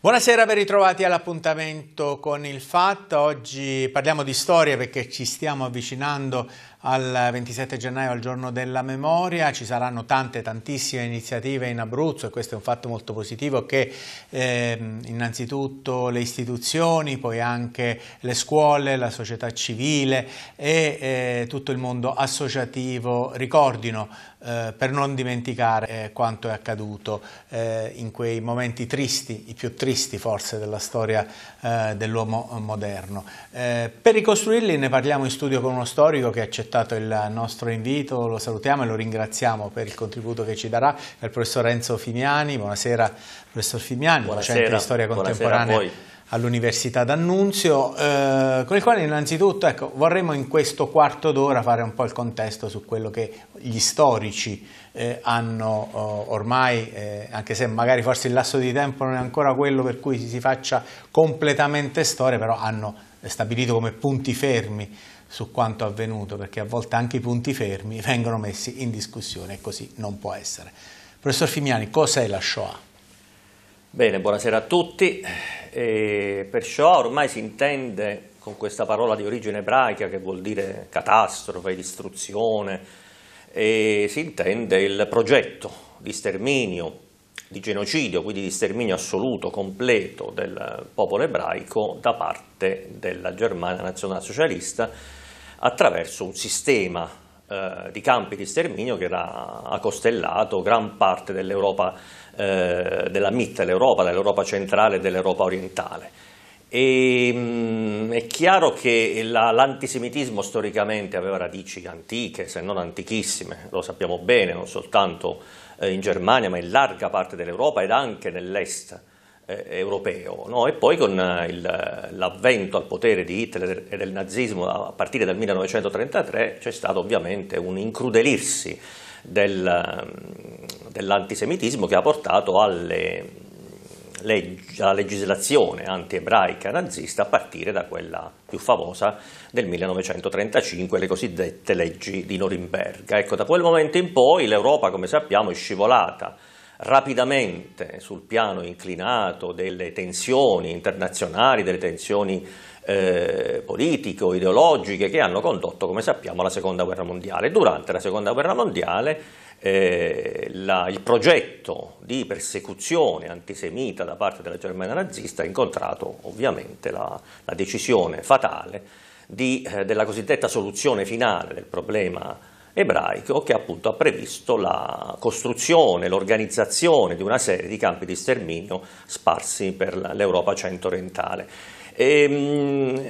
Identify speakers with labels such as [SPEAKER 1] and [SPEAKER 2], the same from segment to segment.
[SPEAKER 1] Buonasera, ben ritrovati all'appuntamento con il FAT. Oggi parliamo di storia perché ci stiamo avvicinando al 27 gennaio, al giorno della memoria. Ci saranno tante, tantissime iniziative in Abruzzo e questo è un fatto molto positivo che eh, innanzitutto le istituzioni, poi anche le scuole, la società civile e eh, tutto il mondo associativo ricordino eh, per non dimenticare eh, quanto è accaduto eh, in quei momenti tristi, i più tristi forse della storia eh, dell'uomo moderno. Eh, per ricostruirli ne parliamo in studio con uno storico che ha accettato il nostro invito, lo salutiamo e lo ringraziamo per il contributo che ci darà, il professor Enzo Fimiani. Buonasera professor Fimiani, buonasera, docente di storia contemporanea all'Università d'Annunzio, eh, con il quale innanzitutto ecco, vorremmo in questo quarto d'ora fare un po' il contesto su quello che gli storici eh, hanno oh, ormai, eh, anche se magari forse il lasso di tempo non è ancora quello per cui si faccia completamente storia, però hanno stabilito come punti fermi su quanto avvenuto, perché a volte anche i punti fermi vengono messi in discussione e così non può essere. Professor Fimiani, cos'è la Shoah?
[SPEAKER 2] Bene, buonasera a tutti. E perciò ormai si intende con questa parola di origine ebraica che vuol dire catastrofe, distruzione, e si intende il progetto di sterminio, di genocidio, quindi di sterminio assoluto, completo del popolo ebraico da parte della Germania nazionalsocialista attraverso un sistema eh, di campi di sterminio che era, ha costellato gran parte dell'Europa, eh, della Mitteleuropa, dell'Europa centrale e dell'Europa orientale. E, mh, mm, è chiaro che la, l'antisemitismo storicamente aveva radici antiche, se non antichissime, lo sappiamo bene, non soltanto eh, in Germania, ma in larga parte dell'Europa ed anche nell'est eh, europeo no? e poi con eh, l'avvento al potere di Hitler e del nazismo a partire dal 1933 c'è stato ovviamente un incrudelirsi del, mm, dell'antisemitismo che ha portato alle, legge, alla legislazione anti-ebraica nazista a partire da quella più famosa del 1935, le cosiddette leggi di Norimberga. Ecco, da quel momento in poi l'Europa, come sappiamo, è scivolata rapidamente sul piano inclinato delle tensioni internazionali, delle tensioni eh, politiche o ideologiche che hanno condotto, come sappiamo, alla Seconda Guerra Mondiale. Durante la Seconda Guerra Mondiale eh, la, il progetto di persecuzione antisemita da parte della Germania nazista ha incontrato ovviamente la, la decisione fatale di, eh, della cosiddetta soluzione finale del problema ebraico che appunto ha previsto la costruzione, l'organizzazione di una serie di campi di sterminio sparsi per l'Europa centro-orientale. Ehm,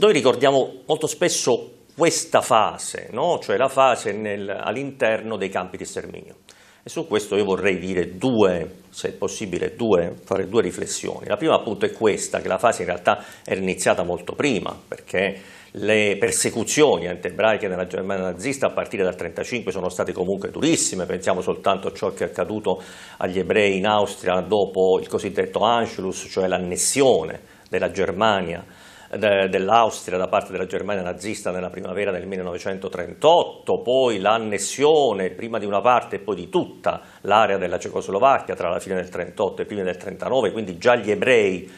[SPEAKER 2] noi ricordiamo molto spesso questa fase, no? cioè la fase all'interno dei campi di sterminio. E su questo io vorrei dire due, se è possibile, due, fare due riflessioni. La prima appunto è questa, che la fase in realtà era iniziata molto prima, perché le persecuzioni antebraiche nella Germania nazista a partire dal 1935 sono state comunque durissime, pensiamo soltanto a ciò che è accaduto agli ebrei in Austria dopo il cosiddetto Anschluss, cioè l'annessione della Germania eh, dell'Austria da parte della Germania nazista nella primavera del 1938, poi l'annessione prima di una parte e poi di tutta l'area della Cecoslovacchia tra la fine del 1938 e prima del 1939, quindi già gli ebrei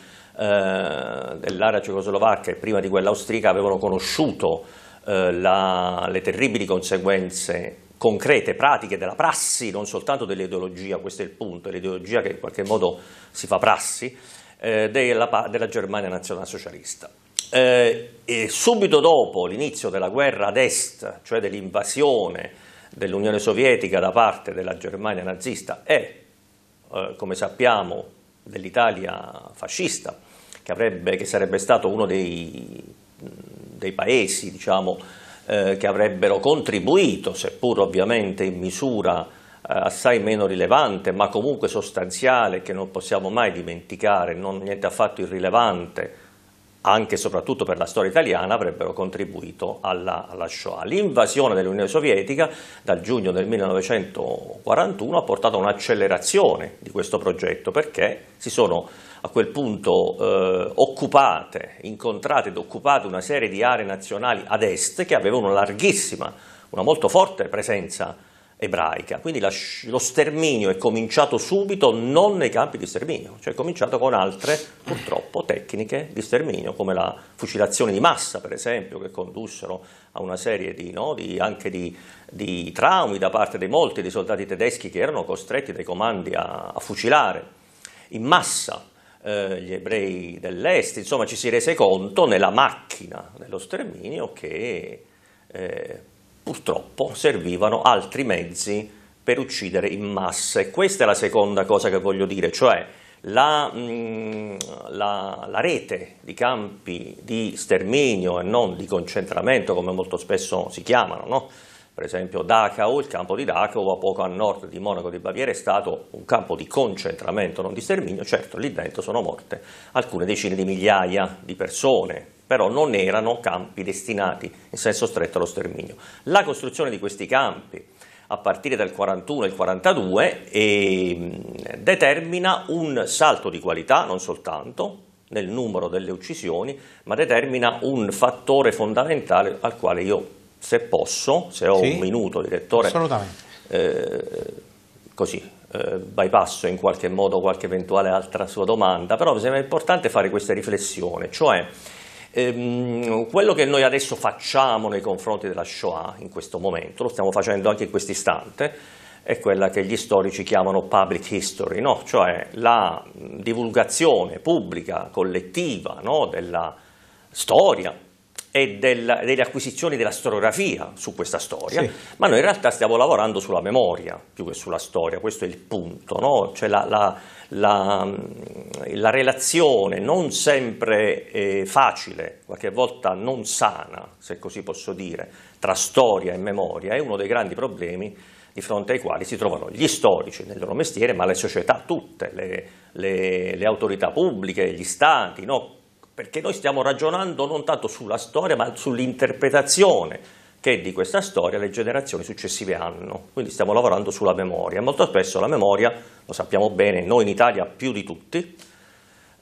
[SPEAKER 2] eh, dell'area cecoslovacca e prima di quella austriaca avevano conosciuto eh, la, le terribili conseguenze concrete, pratiche della prassi, non soltanto dell'ideologia, questo è il punto, l'ideologia che in qualche modo si fa prassi, eh, della, della, Germania nazionalsocialista. Eh, e subito dopo l'inizio della guerra ad est, cioè dell'invasione dell'Unione Sovietica da parte della Germania nazista e, eh, come sappiamo, dell'Italia fascista che, avrebbe, che sarebbe stato uno dei, dei paesi diciamo, eh, che avrebbero contribuito, seppur ovviamente in misura eh, assai meno rilevante, ma comunque sostanziale, che non possiamo mai dimenticare, non niente affatto irrilevante, anche e soprattutto per la storia italiana, avrebbero contribuito alla, alla Shoah. L'invasione dell'Unione Sovietica dal giugno del 1941 ha portato a un'accelerazione di questo progetto, perché si sono a quel punto eh, occupate, incontrate ed occupate una serie di aree nazionali ad est che avevano una larghissima, una molto forte presenza ebraica. Quindi la, lo sterminio è cominciato subito non nei campi di sterminio, cioè è cominciato con altre purtroppo tecniche di sterminio come la fucilazione di massa per esempio che condussero a una serie di, no, di, anche di, di, traumi da parte di molti dei soldati tedeschi che erano costretti dai comandi a, a fucilare in massa eh, gli ebrei dell'est, insomma ci si rese conto nella macchina dello sterminio che eh, purtroppo servivano altri mezzi per uccidere in massa e questa è la seconda cosa che voglio dire, cioè la, mh, mm, la, la, rete di campi di sterminio e non di concentramento, come molto spesso si chiamano, no? per esempio Dachau, il campo di Dachau a poco a nord di Monaco di Baviera è stato un campo di concentramento, non di sterminio, certo lì dentro sono morte alcune decine di migliaia di persone, però non erano campi destinati in senso stretto allo sterminio. La costruzione di questi campi a partire dal 41 e il 42 e ehm, determina un salto di qualità non soltanto nel numero delle uccisioni, ma determina un fattore fondamentale al quale io se posso, se ho sì? un minuto, direttore, eh, così, eh, bypasso in qualche modo qualche eventuale altra sua domanda, però mi sembra importante fare questa riflessione, cioè ehm, quello che noi adesso facciamo nei confronti della Shoah in questo momento, lo stiamo facendo anche in questo istante, è quella che gli storici chiamano public history, no? cioè la divulgazione pubblica, collettiva no? della storia e della, delle acquisizioni della storiografia su questa storia, sì. ma noi in realtà stiamo lavorando sulla memoria più che sulla storia, questo è il punto, no? cioè la, la, la, la, relazione non sempre eh, facile, qualche volta non sana, se così posso dire, tra storia e memoria è uno dei grandi problemi di fronte ai quali si trovano gli storici nel loro mestiere, ma le società tutte, le, le, le autorità pubbliche, gli stati, no? perché noi stiamo ragionando non tanto sulla storia ma sull'interpretazione che di questa storia le generazioni successive hanno, quindi stiamo lavorando sulla memoria. Molto spesso la memoria, lo sappiamo bene, noi in Italia più di tutti,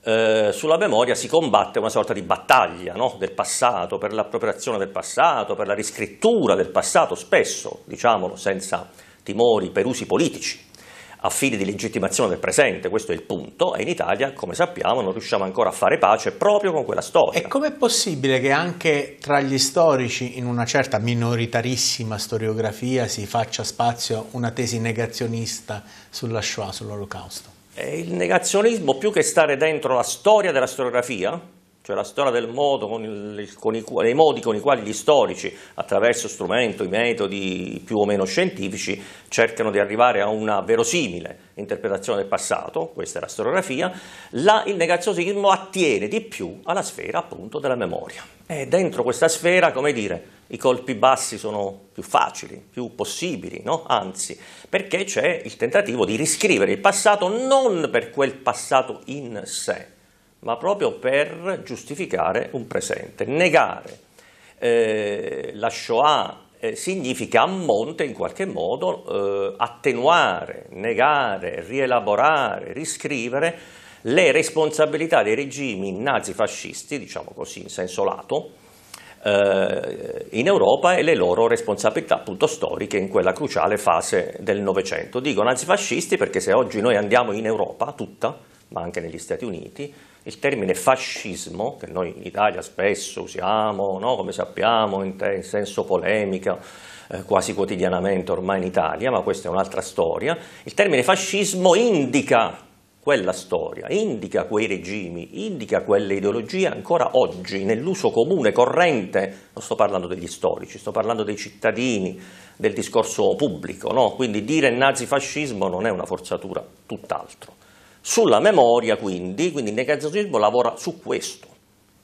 [SPEAKER 2] eh, sulla memoria si combatte una sorta di battaglia no? del passato, per l'appropriazione del passato, per la riscrittura del passato, spesso, diciamolo senza timori, per usi politici, a fini di legittimazione del presente, questo è il punto, e in Italia, come sappiamo, non riusciamo ancora a fare pace proprio con quella storia. E com'è possibile che anche
[SPEAKER 1] tra gli storici, in una certa minoritarissima storiografia, si faccia spazio una tesi negazionista sulla Shoah, sull'Olocausto? Eh, il
[SPEAKER 2] negazionismo, più che stare dentro la storia della storiografia, cioè la storia del modo, con, il, con i, i, modi con i quali gli storici, attraverso strumenti, metodi più o meno scientifici, cercano di arrivare a una verosimile interpretazione del passato, questa è la storiografia, la, il negazionismo attiene di più alla sfera appunto della memoria. E dentro questa sfera, come dire, i colpi bassi sono più facili, più possibili, no? anzi, perché c'è il tentativo di riscrivere il passato non per quel passato in sé, ma proprio per giustificare un presente. Negare eh, la Shoah eh, significa a monte in qualche modo eh, attenuare, negare, rielaborare, riscrivere le responsabilità dei regimi nazifascisti, diciamo così in senso lato, eh, in Europa e le loro responsabilità appunto storiche in quella cruciale fase del Novecento. Dico nazifascisti perché se oggi noi andiamo in Europa tutta, ma anche negli Stati Uniti, il termine fascismo, che noi in Italia spesso usiamo, no? come sappiamo, in, in senso polemica, eh, quasi quotidianamente ormai in Italia, ma questa è un'altra storia, il termine fascismo indica quella storia, indica quei regimi, indica quelle ideologie ancora oggi nell'uso comune, corrente, non sto parlando degli storici, sto parlando dei cittadini, del discorso pubblico, no? quindi dire nazifascismo non è una forzatura, tutt'altro. Sulla memoria quindi, quindi il negazionismo lavora su questo,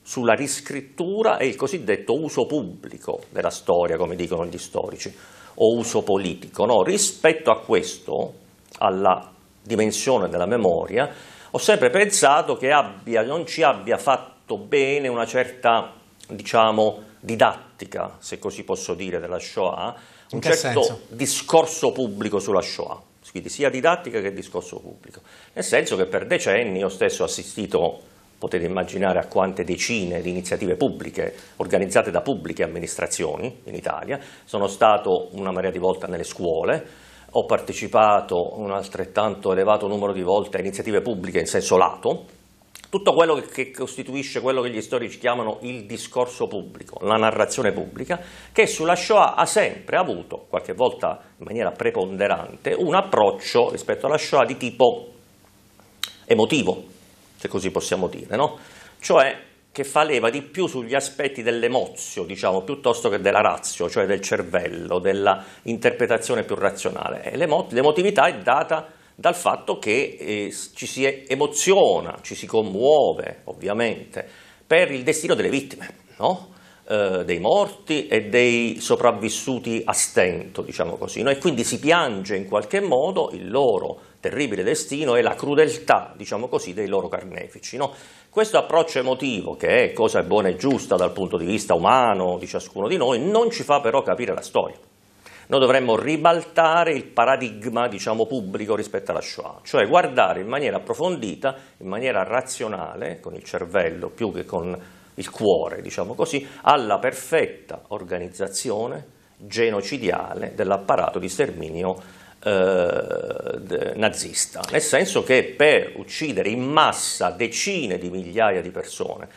[SPEAKER 2] sulla riscrittura e il cosiddetto uso pubblico della storia, come dicono gli storici, o uso politico. No? Rispetto a questo, alla dimensione della memoria, ho sempre pensato che abbia, non ci abbia fatto bene una certa, diciamo, didattica, se così posso dire, della Shoah, un certo senso? discorso pubblico sulla Shoah quindi sia didattica che discorso pubblico, nel senso che per decenni io stesso ho assistito, potete immaginare a quante decine di iniziative pubbliche organizzate da pubbliche amministrazioni in Italia, sono stato una marea di volte nelle scuole, ho partecipato un altrettanto elevato numero di volte a iniziative pubbliche in senso lato, tutto quello che costituisce quello che gli storici chiamano il discorso pubblico, la narrazione pubblica, che sulla Shoah ha sempre avuto, qualche volta in maniera preponderante, un approccio rispetto alla Shoah di tipo emotivo, se così possiamo dire, no? cioè che fa leva di più sugli aspetti dell'emozio, diciamo, piuttosto che della razio, cioè del cervello, della interpretazione più razionale. E l'emo- l'emotività è data dal fatto che eh, ci si emoziona, ci si commuove ovviamente per il destino delle vittime, no? eh, dei morti e dei sopravvissuti a stento, diciamo così, no? e quindi si piange in qualche modo il loro terribile destino e la crudeltà, diciamo così, dei loro carnefici. No? Questo approccio emotivo, che è cosa buona e giusta dal punto di vista umano di ciascuno di noi, non ci fa però capire la storia. Noi dovremmo ribaltare il paradigma diciamo, pubblico rispetto alla Shoah, cioè guardare in maniera approfondita, in maniera razionale, con il cervello più che con il cuore, diciamo così, alla perfetta organizzazione genocidiale dell'apparato di sterminio eh, nazista, nel senso che per uccidere in massa decine di migliaia di persone,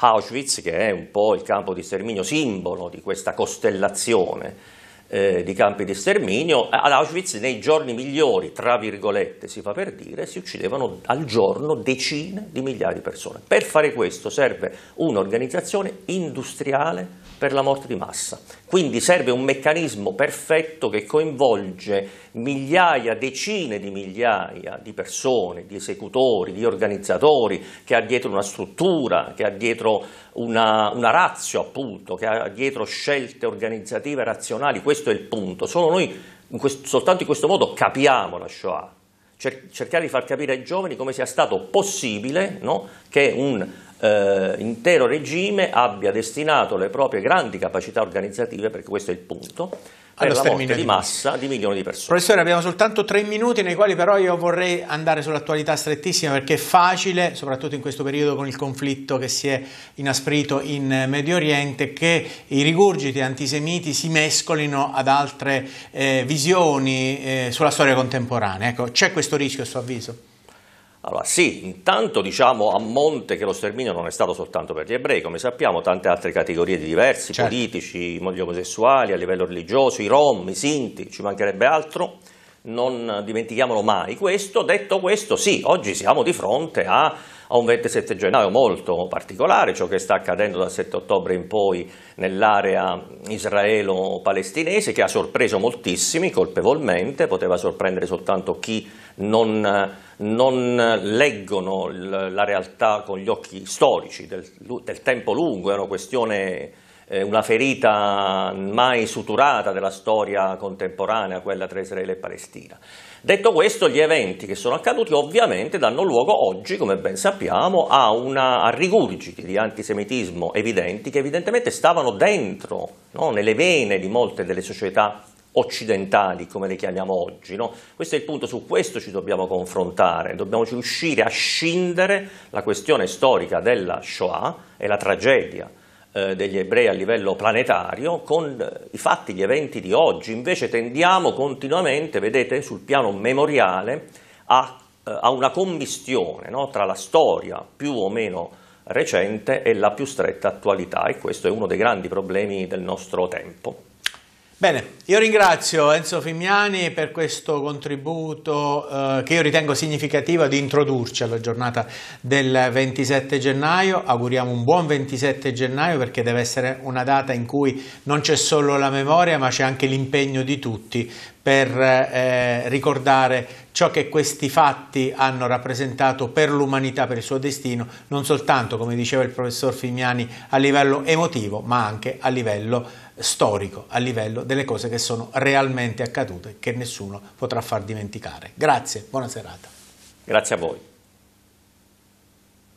[SPEAKER 2] Auschwitz, che è un po' il campo di sterminio simbolo di questa costellazione eh, di campi di sterminio, ad Auschwitz nei giorni migliori, tra virgolette si fa per dire, si uccidevano al giorno decine di migliaia di persone. Per fare questo serve un'organizzazione industriale per la morte di massa. Quindi serve un meccanismo perfetto che coinvolge migliaia, decine di migliaia di persone, di esecutori, di organizzatori, che ha dietro una struttura, che ha dietro una, una razio appunto, che ha dietro scelte organizzative razionali, questo è il punto. Solo noi in questo, soltanto in questo modo capiamo la Shoah cercare di far capire ai giovani come sia stato possibile no, che un eh, intero regime abbia destinato le proprie grandi capacità organizzative, perché questo è il punto, per la morte di massa di milioni di persone. Professore, abbiamo
[SPEAKER 1] soltanto tre minuti nei quali però io vorrei andare sull'attualità strettissima perché è facile, soprattutto in questo periodo con il conflitto che si è inasprito in Medio Oriente, che i rigurgiti antisemiti si mescolino ad altre eh, visioni eh, sulla storia contemporanea. Ecco, c'è questo rischio a suo avviso?
[SPEAKER 2] Allora sì, intanto diciamo a monte che lo sterminio non è stato soltanto per gli ebrei, come sappiamo tante altre categorie di diversi, certo. politici, gli omosessuali, a livello religioso, i rom, i sinti, ci mancherebbe altro, non dimentichiamolo mai questo. Detto questo sì, oggi siamo di fronte a, a un 27 gennaio molto particolare, ciò che sta accadendo dal 7 ottobre in poi nell'area israelo-palestinese che ha sorpreso moltissimi colpevolmente, poteva sorprendere soltanto chi non, non leggono la realtà con gli occhi storici del, del tempo lungo, è una questione eh, una ferita mai suturata della storia contemporanea, quella tra Israele e Palestina. Detto questo, gli eventi che sono accaduti ovviamente danno luogo oggi, come ben sappiamo, a, una, a rigurgiti di antisemitismo evidenti che evidentemente stavano dentro, no, nelle vene di molte delle società occidentali, come le chiamiamo oggi. No? Questo è il punto, su questo ci dobbiamo confrontare, dobbiamo riuscire a scindere la questione storica della Shoah e la tragedia eh, degli ebrei a livello planetario con eh, i fatti, gli eventi di oggi. Invece tendiamo continuamente, vedete, sul piano memoriale a, eh, a una commistione no? tra la storia più o meno recente e la più stretta attualità e questo è uno dei grandi problemi del nostro tempo.
[SPEAKER 1] Bene, io ringrazio Enzo Fimiani per questo contributo eh, che io ritengo significativo di introdurci alla giornata del 27 gennaio. Auguriamo un buon 27 gennaio perché deve essere una data in cui non c'è solo la memoria ma c'è anche l'impegno di tutti per eh, ricordare ciò che questi fatti hanno rappresentato per l'umanità, per il suo destino, non soltanto, come diceva il professor Fimiani, a livello emotivo, ma anche a livello storico, a livello delle cose che sono realmente accadute, che nessuno potrà far dimenticare. Grazie, buona serata. Grazie a voi.